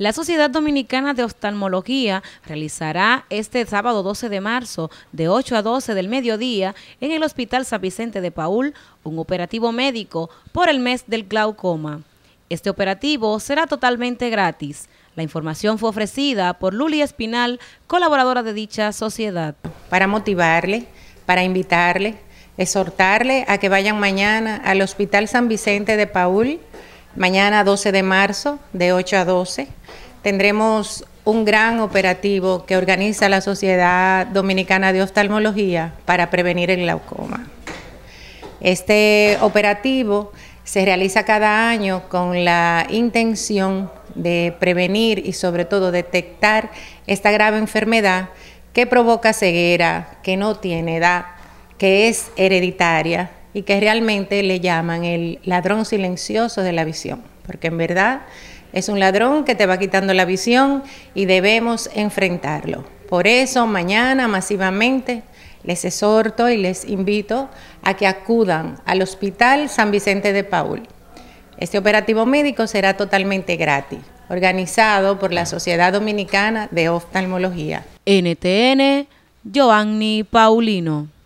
La Sociedad Dominicana de Oftalmología realizará este sábado 12 de marzo de 8 a 12 del mediodía en el Hospital San Vicente de Paul un operativo médico por el mes del glaucoma. Este operativo será totalmente gratis. La información fue ofrecida por Luli Espinal, colaboradora de dicha sociedad. Para motivarle, para invitarle, exhortarle a que vayan mañana al Hospital San Vicente de Paul, mañana 12 de marzo, de 8 a 12 tendremos un gran operativo que organiza la Sociedad Dominicana de Oftalmología para prevenir el glaucoma. Este operativo se realiza cada año con la intención de prevenir y sobre todo detectar esta grave enfermedad que provoca ceguera, que no tiene edad, que es hereditaria y que realmente le llaman el ladrón silencioso de la visión, porque en verdad es un ladrón que te va quitando la visión y debemos enfrentarlo. Por eso mañana masivamente les exhorto y les invito a que acudan al Hospital San Vicente de Paul. Este operativo médico será totalmente gratis, organizado por la Sociedad Dominicana de Oftalmología. NTN, Giovanni Paulino.